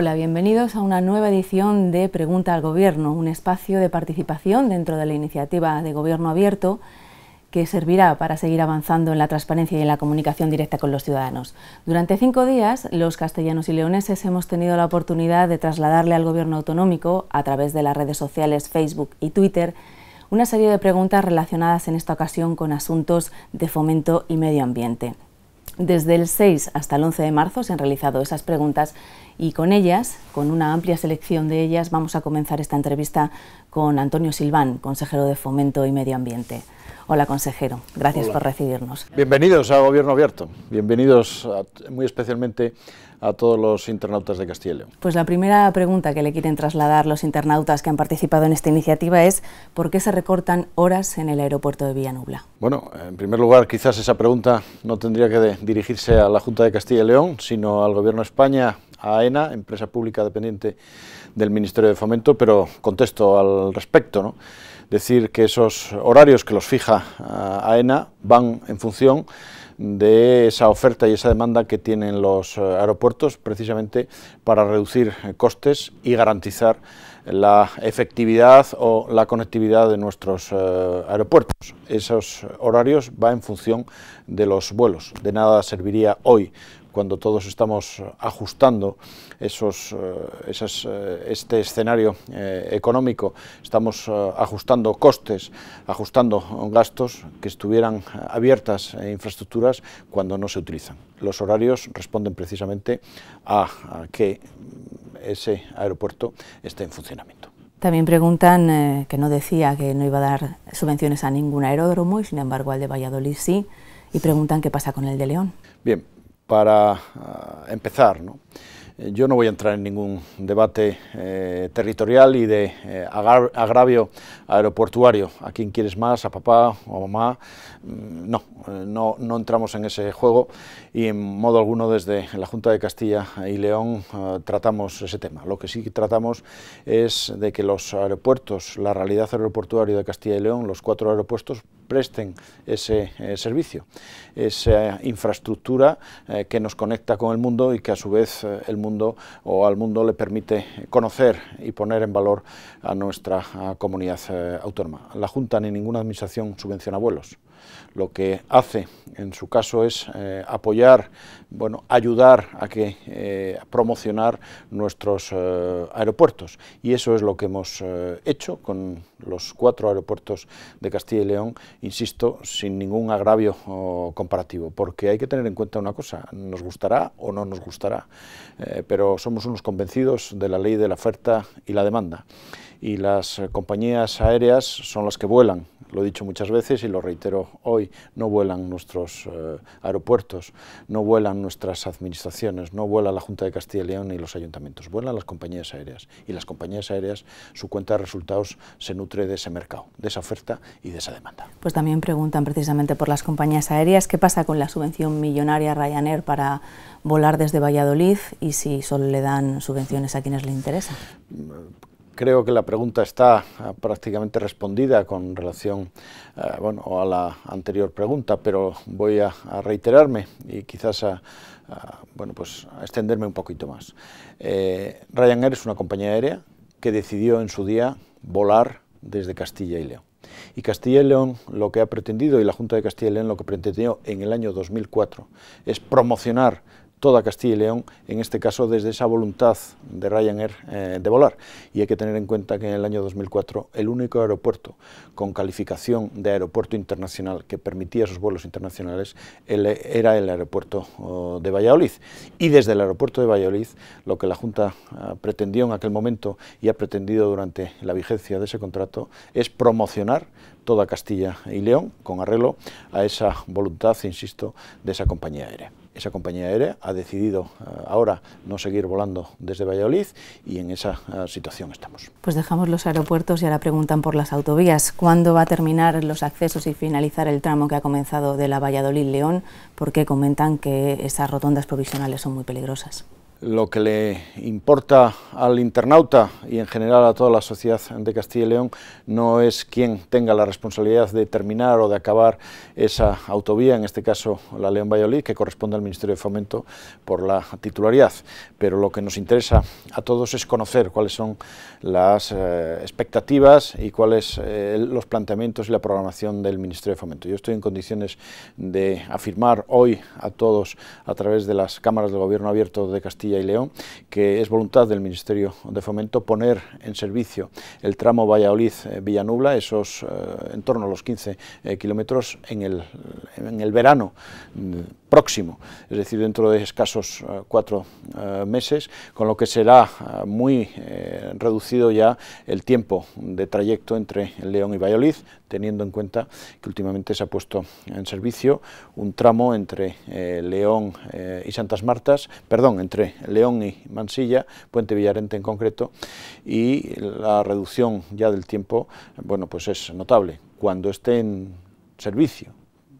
Hola, bienvenidos a una nueva edición de Pregunta al Gobierno, un espacio de participación dentro de la iniciativa de Gobierno Abierto que servirá para seguir avanzando en la transparencia y en la comunicación directa con los ciudadanos. Durante cinco días, los castellanos y leoneses hemos tenido la oportunidad de trasladarle al Gobierno autonómico, a través de las redes sociales Facebook y Twitter, una serie de preguntas relacionadas en esta ocasión con asuntos de fomento y medio ambiente. Desde el 6 hasta el 11 de marzo se han realizado esas preguntas y con ellas, con una amplia selección de ellas, vamos a comenzar esta entrevista con Antonio Silván, consejero de Fomento y Medio Ambiente. Hola, consejero. Gracias por recibirnos. Bienvenidos a Gobierno Abierto. Bienvenidos muy especialmente a todos los internautas de Castilla y León. Pues la primera pregunta que le quieren trasladar los internautas que han participado en esta iniciativa es ¿por qué se recortan horas en el aeropuerto de Villanubla? Bueno, en primer lugar, quizás esa pregunta no tendría que dirigirse a la Junta de Castilla y León, sino al Gobierno de España, a AENA, empresa pública dependiente del Ministerio de Fomento, pero contesto al respecto. ¿no? decir que esos horarios que los fija eh, AENA van en función de esa oferta y esa demanda que tienen los eh, aeropuertos precisamente para reducir eh, costes y garantizar la efectividad o la conectividad de nuestros aeropuertos. Esos horarios va en función de los vuelos. De nada serviría hoy cuando todos estamos ajustando esos, eh, eh, este escenario eh, económico, estamos ajustando costes, ajustando gastos, que estuvieran abiertas infraestructuras cuando no se utilizan. Los horarios responden precisamente a, que mm, ese aeropuerto esté en funcionamiento. También preguntan que no decía que no iba a dar subvenciones a ningún aeródromo y sin embargo al de Valladolid sí, y preguntan qué pasa con el de León. Bien, para ah, empezar, eh, Yo no voy a entrar en ningún debate eh, territorial y de eh, agravio aeroportuario. ¿A quién quieres más? ¿A papá o a mamá? Mm, no, no, entramos en ese juego y en modo alguno desde la Junta de Castilla y León ah, tratamos ese tema. Lo que sí tratamos es de que los aeropuertos, la realidad aeroportuaria de Castilla y León, los cuatro aeropuertos, presten ese eh, servicio, esa infraestructura eh, que nos conecta con el mundo y que a su vez eh, el mundo o al mundo le permite conocer y poner en valor a nuestra comunidad autónoma. La Junta ni ninguna administración subvenciona vuelos lo que hace en su caso es eh, apoyar, bueno, ayudar a que eh, promocionar nuestros eh, aeropuertos y eso es lo que hemos hecho con los cuatro aeropuertos de Castilla y León, insisto, sin ningún agravio comparativo, porque hay que tener en cuenta una cosa, nos gustará o no nos gustará, pero somos unos convencidos de la ley de la oferta y la demanda y las compañías aéreas son las que vuelan lo he dicho muchas veces y lo reitero hoy, no vuelan nuestros eh, aeropuertos, no vuelan nuestras administraciones, no vuela la Junta de Castilla y León ni los ayuntamientos, vuelan las compañías aéreas. Y las compañías aéreas, su cuenta de resultados se nutre de ese mercado, de esa oferta y de esa demanda. Pues también preguntan precisamente por las compañías aéreas, ¿qué pasa con la subvención millonaria Ryanair para volar desde Valladolid y si solo le dan subvenciones a quienes le interesan? Mm, creo que la pregunta está eh, prácticamente respondida con relación eh, bueno, a la anterior pregunta, pero voy a, reiterarme y quizás a, bueno, pues a extenderme un poquito más. Eh, Ryanair es una compañía aérea que decidió en su día volar desde Castilla y León. Y Castilla y León lo que ha pretendido, y la Junta de Castilla y León lo que pretendió en el año 2004, es promocionar toda Castilla y León, en este caso desde esa voluntad de Ryanair eh, de volar. Y hay que tener en cuenta que en el año 2004 el único aeropuerto con calificación de aeropuerto internacional que permitía esos vuelos internacionales era el aeropuerto oh, de Valladolid. Y desde el aeropuerto de Valladolid lo que la Junta ah, pretendió en aquel momento y ha pretendido durante la vigencia de ese contrato es promocionar toda Castilla y León con arreglo a esa voluntad, insisto, de esa compañía aérea esa compañía aérea ha decidido eh, ahora no seguir volando desde Valladolid y en esa eh, situación estamos. Pues dejamos los aeropuertos y ahora preguntan por las autovías. ¿Cuándo va a terminar los accesos y finalizar el tramo que ha comenzado de la Valladolid-León? Porque comentan que esas rotondas provisionales son muy peligrosas lo que le importa al internauta y en general a toda la sociedad de Castilla y León no es quien tenga la responsabilidad de terminar o de acabar esa autovía, en este caso la León-Valladolid, que corresponde al Ministerio de Fomento por la titularidad. Pero lo que nos interesa a todos es conocer cuáles son las eh, expectativas y cuáles son eh, los planteamientos y la programación del Ministerio de Fomento. Yo estoy en condiciones de afirmar hoy a todos a través de las cámaras del Gobierno Abierto de Castilla y León, que es voluntad del Ministerio de Fomento poner en servicio el tramo Valladolid-Villanubla, esos eh, en torno a los 15 eh, kilómetros, en el, en el verano mm, próximo, es decir, dentro de escasos eh, cuatro eh, meses, con lo que será eh, muy reducido ya el tiempo de trayecto entre León y Valladolid, teniendo en cuenta que últimamente se ha puesto en servicio un tramo entre León y Santas Martas, perdón, entre León y Mansilla, Puente Villarente en concreto, y la reducción ya del tiempo, bueno, pues es notable. Cuando esté en servicio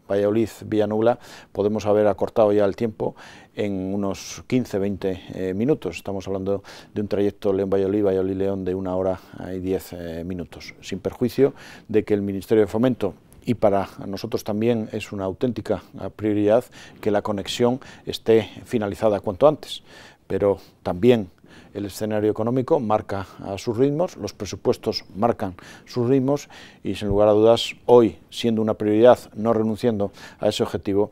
valladolid Nula, podemos haber acortado ya el tiempo en unos 15-20 eh, minutos. Estamos hablando de un trayecto León-Valladolid-Valladolid-León de una hora y diez eh, minutos, sin perjuicio de que el Ministerio de Fomento y para nosotros también es una auténtica eh, prioridad que la conexión esté finalizada cuanto antes, pero también el escenario económico marca a sus ritmos, los presupuestos marcan sus ritmos y sin lugar a dudas hoy, siendo una prioridad, no renunciando a ese objetivo,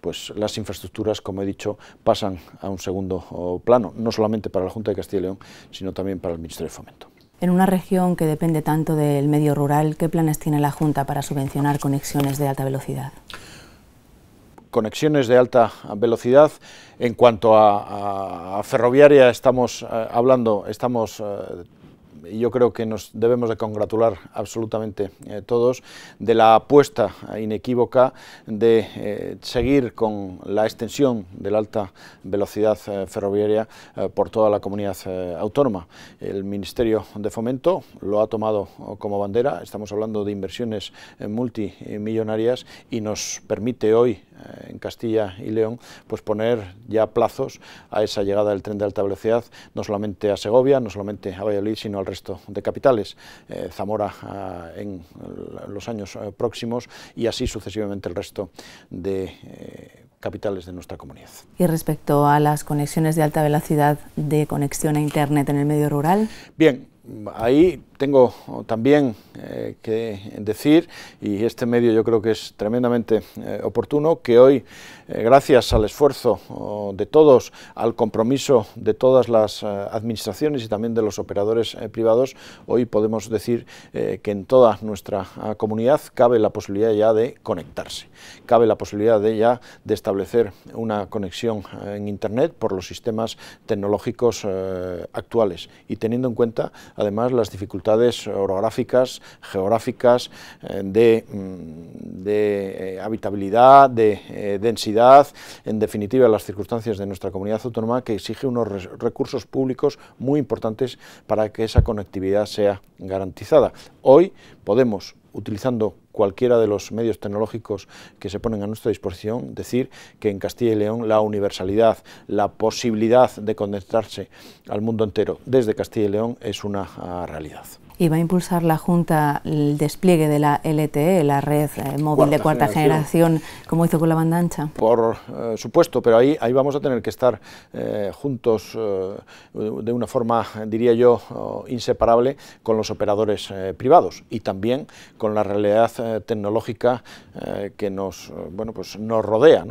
pues las infraestructuras, como he dicho, pasan a un segundo plano, no solamente para la Junta de Castilla y León, sino también para el Ministerio de Fomento. En una región que depende tanto del medio rural, ¿qué planes tiene la Junta para subvencionar conexiones de alta velocidad? conexiones de alta velocidad. En cuanto a, ferroviaria estamos eh, hablando, estamos eh, yo creo que nos debemos de congratular absolutamente eh, todos de la apuesta inequívoca de seguir con la extensión de la alta velocidad ferroviaria por toda la comunidad autónoma. El Ministerio de Fomento lo ha tomado como bandera, estamos hablando de inversiones multimillonarias y nos permite hoy en Castilla y León, pues poner ya plazos a esa llegada del tren de alta velocidad, no solamente a Segovia, no solamente a Valladolid, sino al resto de capitales, eh, Zamora ah, en los años eh, próximos y así sucesivamente el resto de eh, capitales de nuestra comunidad. Y respecto a las conexiones de alta velocidad de conexión a Internet en el medio rural. Bien, ahí tengo también eh, que decir, y este medio yo creo que es tremendamente eh, oportuno, que hoy, eh, gracias al esfuerzo de todos, al compromiso de todas las administraciones y también de los operadores privados, hoy podemos decir que en toda nuestra ah, comunidad cabe la posibilidad ya de conectarse, cabe la posibilidad de ya de establecer una conexión en Internet por los sistemas tecnológicos actuales y teniendo en cuenta además las dificultades orográficas, geográficas, eh, de, mm, eh, habitabilidad, de eh, densidad, en definitiva las circunstancias de nuestra comunidad autónoma que exige unos recursos públicos muy importantes para que esa conectividad sea garantizada. Hoy podemos utilizando cualquiera de los medios tecnológicos que se ponen a nuestra disposición, decir que en Castilla y León la universalidad, la posibilidad de conectarse al mundo entero desde Castilla y León es una realidad y va a impulsar la Junta el despliegue de la LTE, la red eh, móvil de cuarta generación. como hizo con la banda ancha. Por eh, supuesto, pero ahí, ahí vamos a tener que estar eh, juntos de una forma, diría yo, oh, inseparable con los operadores privados y también con la realidad tecnológica que nos, bueno, pues nos rodea.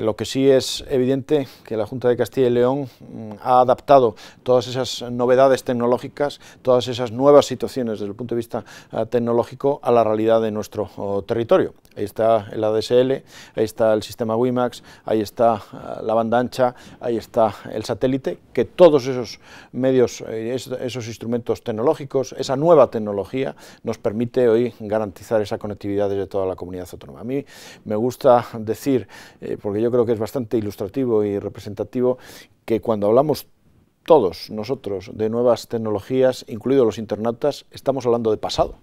lo que sí es evidente que la Junta de Castilla y León mm, ha adaptado todas esas novedades tecnológicas, todas esas nuevas situaciones desde el punto de vista ah, tecnológico a la realidad de nuestro oh, territorio. Ahí está el ADSL, ahí está el sistema WiMAX, ahí está ah, la banda ancha, ahí está el satélite, que todos esos medios, eh, esos instrumentos tecnológicos, esa nueva tecnología nos permite hoy garantizar esa conectividad desde toda la comunidad autónoma. A mí me gusta decir, eh, porque yo creo que es bastante ilustrativo y representativo, que cuando hablamos todos nosotros de nuevas tecnologías, incluidos los internautas, estamos hablando de pasado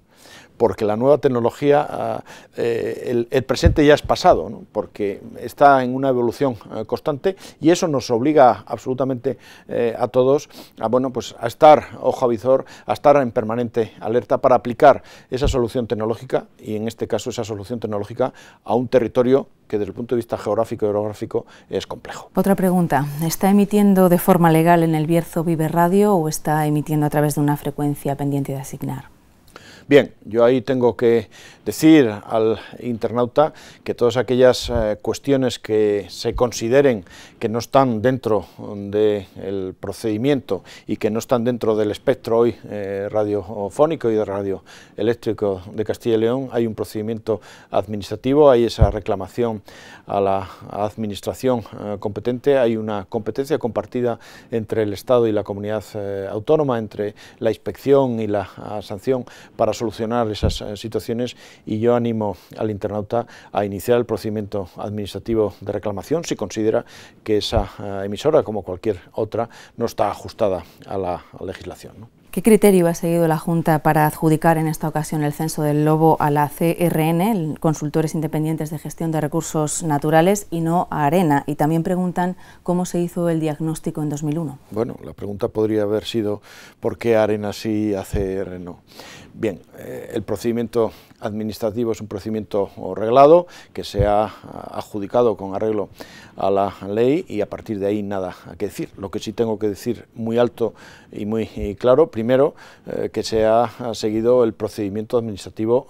porque la nueva tecnología, ah, eh, el, presente ya es pasado, porque está en una evolución eh, constante y eso nos obliga absolutamente eh, a todos a, bueno, pues a estar ojo a visor, a estar en permanente alerta para aplicar esa solución tecnológica y en este caso esa solución tecnológica a un territorio que desde el punto de vista geográfico y orográfico es complejo. Otra pregunta, ¿está emitiendo de forma legal en el Bierzo Vive Radio o está emitiendo a través de una frecuencia pendiente de asignar? Bien, yo ahí tengo que decir al internauta que todas aquellas eh, cuestiones que se consideren que no están dentro del procedimiento y que no están dentro del espectro hoy eh, radiofónico y de radioeléctrico de Castilla y León, hay un procedimiento administrativo, hay esa reclamación a la administración eh, competente, hay una competencia compartida entre el Estado y la comunidad autónoma, entre la inspección y la ah, sanción para solucionar esas eh, situaciones y yo animo al internauta a iniciar el procedimiento administrativo de reclamación si considera que esa eh, emisora, como cualquier otra, no está ajustada a la legislación. ¿Qué criterio ha seguido la Junta para adjudicar en esta ocasión el censo del lobo a la CRN, Consultores Independientes de Gestión de Recursos Naturales, y no a ARENA? Y también preguntan cómo se hizo el diagnóstico en 2001. Bueno, la pregunta podría haber sido ¿por qué ARENA sí y ACR no? Bien, eh, el procedimiento administrativo es un procedimiento reglado que se ha adjudicado con arreglo a la ley y a partir de ahí nada que decir. Lo que sí tengo que decir muy alto y muy eh, claro, primero, eh, que se ha seguido el procedimiento administrativo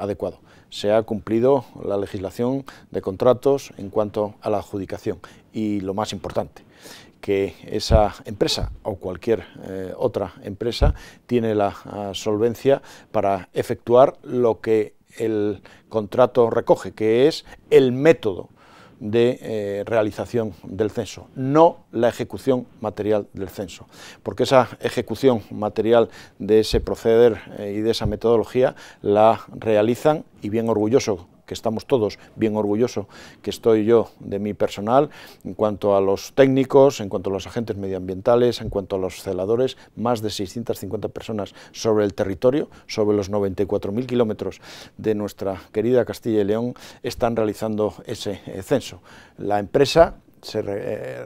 adecuado. Se ha cumplido la legislación de contratos en cuanto a la adjudicación y lo más importante, que esa empresa o cualquier eh, otra empresa tiene la ah, solvencia para efectuar lo que el contrato recoge, que es el método de eh, realización del censo, no la ejecución material del censo, porque esa ejecución material de ese proceder eh, y de esa metodología la realizan, y bien orgulloso que estamos todos bien orgullosos, que estoy yo de mi personal, en cuanto a los técnicos, en cuanto a los agentes medioambientales, en cuanto a los celadores, más de 650 personas sobre el territorio, sobre los 94.000 kilómetros de nuestra querida Castilla y León, están realizando ese eh, censo. La empresa se... Eh,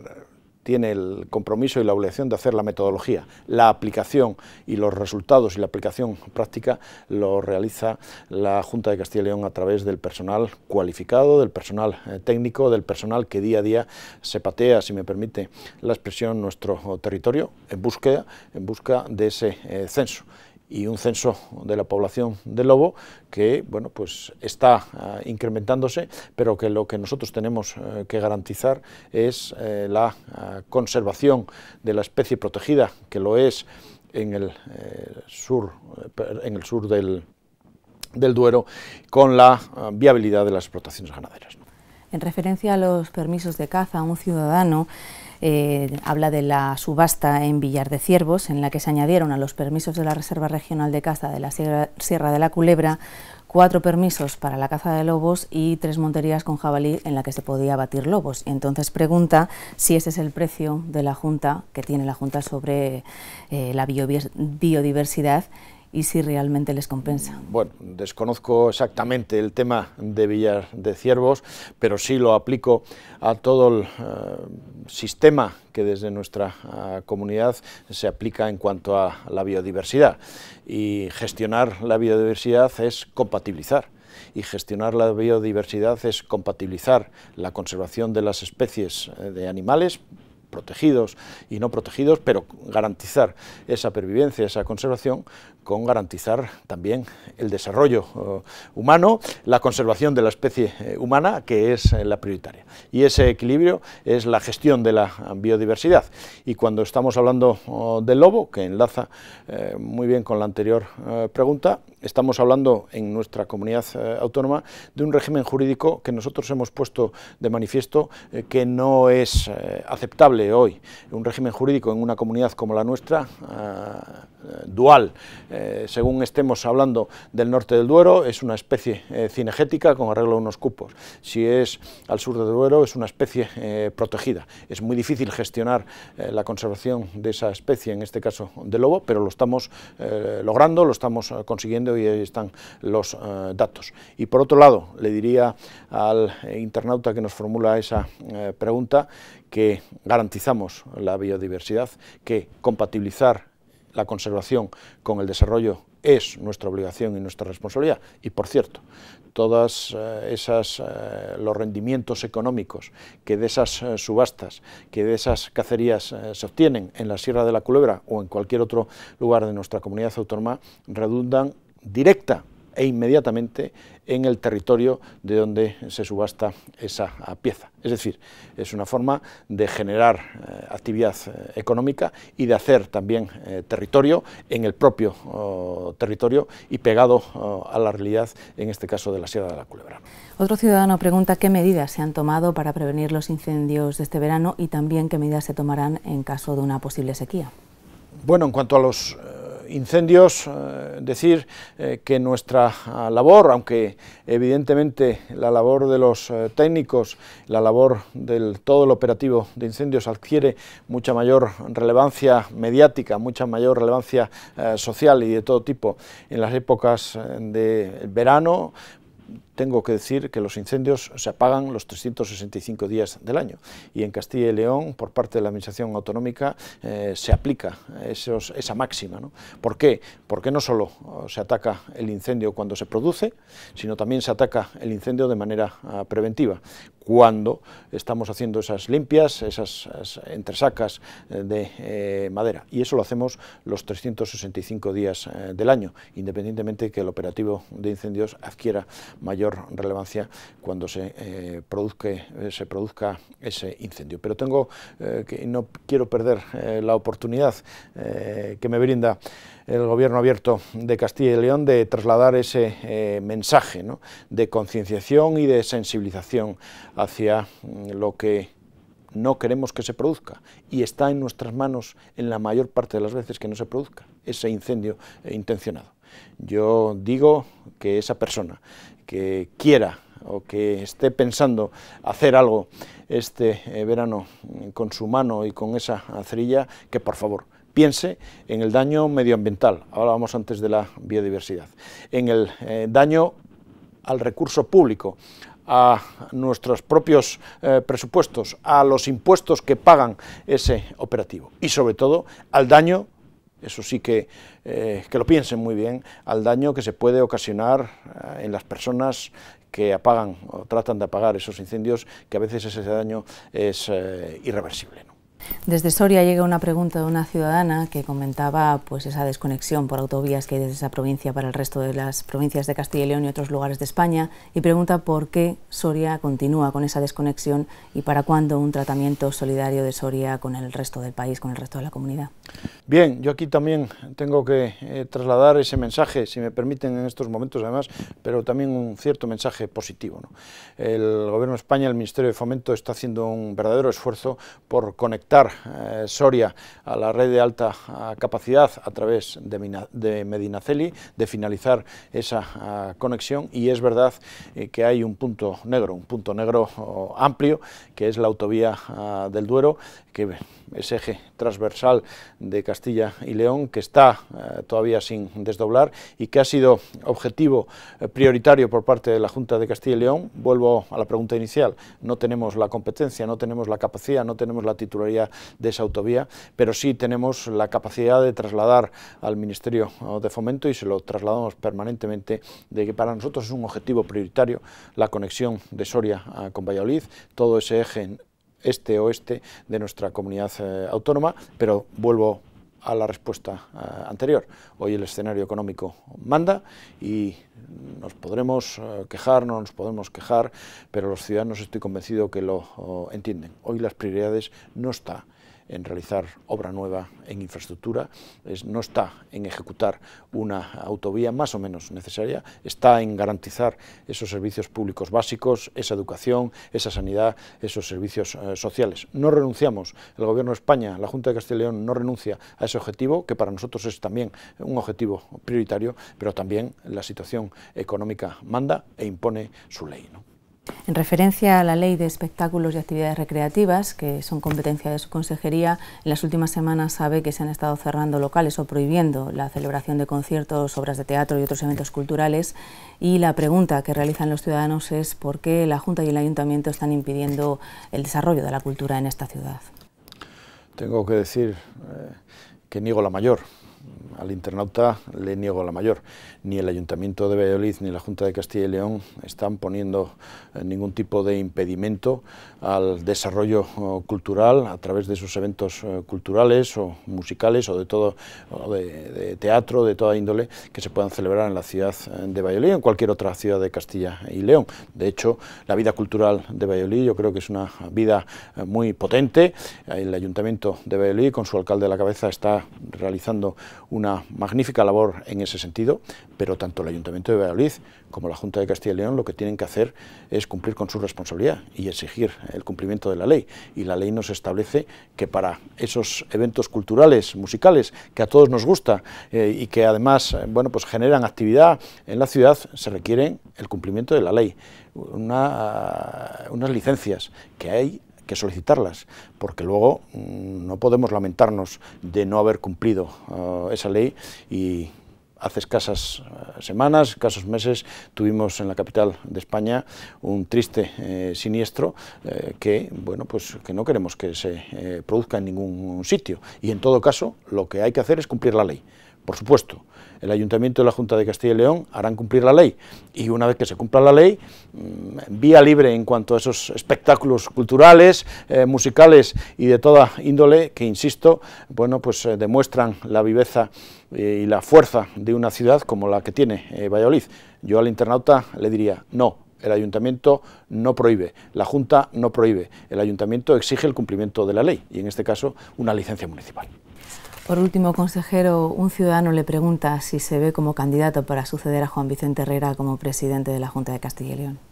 tiene el compromiso y la obligación de hacer la metodología. La aplicación y los resultados y la aplicación práctica lo realiza la Junta de Castilla y León a través del personal cualificado, del personal eh, técnico, del personal que día a día se patea, si me permite la expresión, nuestro territorio en búsqueda, en busca de ese eh, censo y un censo de la población de lobo que bueno, pues está ah, incrementándose, pero que lo que nosotros tenemos eh, que garantizar es eh, la ah, conservación de la especie protegida, que lo es en el, eh, sur, en el sur del, del Duero, con la ah, viabilidad de las explotaciones ganaderas. En referencia a los permisos de caza, a un ciudadano eh, habla de la subasta en Villar de Ciervos, en la que se añadieron a los permisos de la Reserva Regional de Caza de la Sierra, de la Culebra cuatro permisos para la caza de lobos y tres monterías con jabalí en la que se podía abatir lobos. Entonces pregunta si ese es el precio de la Junta que tiene la Junta sobre eh, la biodiversidad y si realmente les compensa. Mm, bueno, desconozco exactamente el tema de Villar de Ciervos, pero sí lo aplico a todo el eh, sistema que desde nuestra eh, comunidad se aplica en cuanto a la biodiversidad. Y gestionar la biodiversidad es compatibilizar y gestionar la biodiversidad es compatibilizar la conservación de las especies eh, de animales protegidos y no protegidos, pero garantizar esa pervivencia, esa conservación con garantizar también el desarrollo eh, humano, la conservación de la especie eh, humana, que es eh, la prioritaria. Y ese equilibrio es la gestión de la biodiversidad. Y cuando estamos hablando oh, del lobo, que enlaza muy bien con la anterior pregunta, estamos hablando en nuestra comunidad autónoma de un régimen jurídico que nosotros hemos puesto de manifiesto que no es aceptable hoy. Un régimen jurídico en una comunidad como la nuestra, ah, dual, eh, según estemos hablando del norte del Duero, es una especie eh, cinegética con arreglo a unos cupos. Si es al sur del Duero, es una especie eh, protegida. Es muy difícil gestionar la conservación de esa especie, en este caso de lobo, pero lo estamos logrando, lo estamos consiguiendo y ahí están los datos. Y por otro lado, le diría al internauta que nos formula esa pregunta que garantizamos la biodiversidad, que compatibilizar la conservación con el desarrollo es nuestra obligación y nuestra responsabilidad. Y por cierto, todos eh, esas eh, los rendimientos económicos que de esas eh, subastas, que de esas cacerías se obtienen en la Sierra de la Culebra o en cualquier otro lugar de nuestra comunidad autónoma, redundan directa e inmediatamente en el territorio de donde se subasta esa ah, pieza. Es decir, es una forma de generar eh, actividad eh, económica y de hacer también eh, territorio en el propio oh, territorio y pegado oh, a la realidad, en este caso de la Sierra de la Culebra. Otro ciudadano pregunta qué medidas se han tomado para prevenir los incendios de este verano y también qué medidas se tomarán en caso de una posible sequía. Bueno, en cuanto a los incendios, eh, decir eh, que nuestra ah, labor, aunque evidentemente la labor de los eh, técnicos, la labor del todo el operativo de incendios adquiere mucha mayor relevancia mediática, mucha mayor relevancia social y de todo tipo en las épocas de verano, tengo que decir que los incendios se apagan los 365 días del año y en Castilla y León, por parte de la Administración Autonómica, eh, se aplica esa máxima. ¿Por qué? Porque no solo se ataca el incendio cuando se produce, sino también se ataca el incendio de manera ah, preventiva, cuando estamos haciendo esas limpias, esas, entresacas eh, de eh, madera. Y eso lo hacemos los 365 días del año, independientemente que el operativo de incendios adquiera mayor relevancia cuando se, eh, produzca, eh, se produzca ese incendio. Pero tengo, eh, no quiero perder la oportunidad que me brinda el Gobierno Abierto de Castilla y León de trasladar ese mensaje de concienciación y de sensibilización hacia mm, lo que no queremos que se produzca y está en nuestras manos en la mayor parte de las veces que no se produzca ese incendio intencionado. Yo digo que esa persona que quiera o que esté pensando hacer algo este eh, verano con su mano y con esa cerilla, que por favor piense en el daño medioambiental, ahora vamos antes de la biodiversidad, en el eh, daño al recurso público, a nuestros propios eh, presupuestos, a los impuestos que pagan ese operativo y sobre todo al daño eso sí que, eh, que lo piensen muy bien, al daño que se puede ocasionar eh, en las personas que apagan o tratan de apagar esos incendios, que a veces ese daño es eh, irreversible. Desde Soria llega una pregunta de una ciudadana que comentaba pues, esa desconexión por autovías que hay desde esa provincia para el resto de las provincias de Castilla y León y otros lugares de España y pregunta por qué Soria continúa con esa desconexión y para cuándo un tratamiento solidario de Soria con el resto del país, con el resto de la comunidad. Bien, yo aquí también tengo que eh, trasladar ese mensaje, si me permiten en estos momentos además, pero también un cierto mensaje positivo. El Gobierno de España, el Ministerio de Fomento está haciendo un verdadero esfuerzo por conectar eh, Soria a la red de alta ah, capacidad a través de, de Medinaceli, de finalizar esa ah, conexión y es verdad eh, que hay un punto negro, un punto negro oh, amplio que es la autovía ah, del Duero que ese eje transversal de Castilla y León que está eh, todavía sin desdoblar y que ha sido objetivo eh, prioritario por parte de la Junta de Castilla y León. Vuelvo a la pregunta inicial, no tenemos la competencia, no tenemos la capacidad, no tenemos la titularidad de esa autovía, pero sí tenemos la capacidad de trasladar al Ministerio de Fomento y se lo trasladamos permanentemente de que para nosotros es un objetivo prioritario la conexión de Soria eh, con Valladolid, todo ese eje este-oeste de nuestra comunidad eh, autónoma, pero vuelvo a la respuesta eh, anterior. Hoy el escenario económico manda y nos podremos eh, quejar, no nos podemos quejar, pero los ciudadanos estoy convencido que lo entienden. Hoy las prioridades no están en realizar obra nueva en infraestructura, no está en ejecutar una autovía más o menos necesaria, está en garantizar esos servicios públicos básicos, esa educación, esa sanidad, esos servicios eh, sociales. No renunciamos, el Gobierno de España, la Junta de Castilla y León no renuncia a ese objetivo, que para nosotros es también un objetivo prioritario, pero también la situación económica manda e impone su ley. En referencia a la Ley de Espectáculos y Actividades Recreativas, que son competencia de su consejería, en las últimas semanas sabe que se han estado cerrando locales o prohibiendo la celebración de conciertos, obras de teatro y otros eventos culturales. Y la pregunta que realizan los ciudadanos es por qué la Junta y el Ayuntamiento están impidiendo el desarrollo de la cultura en esta ciudad. Tengo que decir eh, que niego la mayor al internauta le niego la mayor. Ni el Ayuntamiento de Valladolid ni la Junta de Castilla y León están poniendo eh, ningún tipo de impedimento al desarrollo cultural a través de sus eventos eh, culturales o musicales o de todo de, de, teatro de toda índole que se puedan celebrar en la ciudad eh, de Valladolid o en cualquier otra ciudad de Castilla y León. De hecho, la vida cultural de Valladolid yo creo que es una vida muy potente. El Ayuntamiento de Valladolid con su alcalde a la cabeza está realizando una magnífica labor en ese sentido, pero tanto el Ayuntamiento de Valladolid como la Junta de Castilla y León lo que tienen que hacer es cumplir con su responsabilidad y exigir el cumplimiento de la ley. Y la ley nos establece que para esos eventos culturales, musicales, que a todos nos gusta eh, y que además eh, bueno, pues generan actividad en la ciudad, se requieren el cumplimiento de la ley. Ah, unas licencias que hay que solicitarlas, porque luego mm, no podemos lamentarnos de no haber cumplido eh, esa ley y hace escasas eh, semanas, escasos meses, tuvimos en la capital de España un triste eh, siniestro que, bueno, pues que no queremos que se produzca en ningún sitio. Y en todo caso, lo que hay que hacer es cumplir la ley, por supuesto, el Ayuntamiento y la Junta de Castilla y León harán cumplir la ley. Y una vez que se cumpla la ley, mm, vía libre en cuanto a esos espectáculos culturales, eh, musicales y de toda índole que, insisto, bueno, pues eh, demuestran la viveza eh, y la fuerza de una ciudad como la que tiene Valladolid. Yo al internauta le diría, no, el ayuntamiento no prohíbe, la Junta no prohíbe, el ayuntamiento exige el cumplimiento de la ley y en este caso una licencia municipal. Por último, consejero, un ciudadano le pregunta si se ve como candidato para suceder a Juan Vicente Herrera como presidente de la Junta de Castilla y León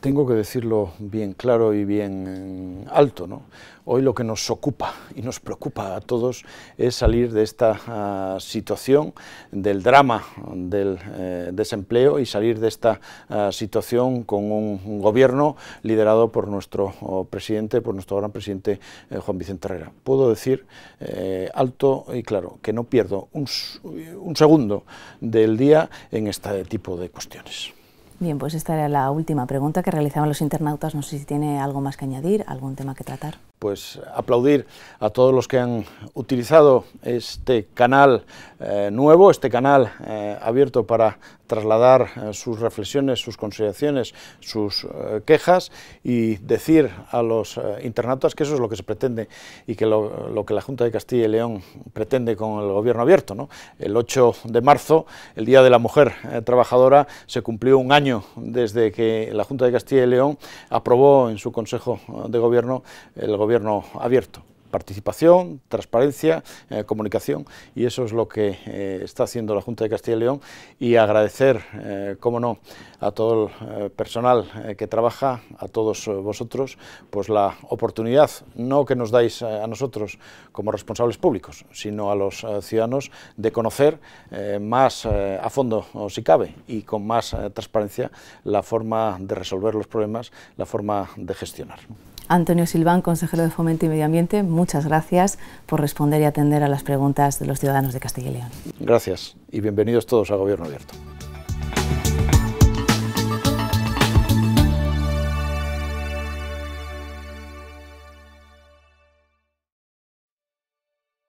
tengo que decirlo bien claro y bien mm, alto, ¿no? Hoy lo que nos ocupa y nos preocupa a todos es salir de esta ah, situación del drama del eh, desempleo y salir de esta ah, situación con un, gobierno liderado por nuestro oh, presidente, por nuestro gran presidente eh, Juan Vicente Herrera. Puedo decir eh, alto y claro que no pierdo un segundo del día en este tipo de cuestiones. Bien, pues esta era la última pregunta que realizaban los internautas. No sé si tiene algo más que añadir, algún tema que tratar pues aplaudir a todos los que han utilizado este canal eh, nuevo, este canal eh, abierto para trasladar eh, sus reflexiones, sus consideraciones, sus quejas y decir a los internautas que eso es lo que se pretende y que lo, que la Junta de Castilla y León pretende con el gobierno abierto. El 8 de marzo, el Día de la Mujer Trabajadora, se cumplió un año desde que la Junta de Castilla y León aprobó en su Consejo de Gobierno el gobierno abierto participación, transparencia, eh, comunicación y eso es lo que eh, está haciendo la Junta de Castilla y León y agradecer, eh, como no, a todo el personal que trabaja, a todos vosotros, pues la oportunidad, no que nos dais a nosotros como responsables públicos, sino a los ciudadanos de conocer más a fondo, si cabe, y con más transparencia la forma de resolver los problemas, la forma de gestionar. Antonio Silván, consejero de Fomento y Medio Ambiente, muchas gracias por responder y atender a las preguntas de los ciudadanos de Castilla y León. Gracias y bienvenidos todos a Gobierno Abierto.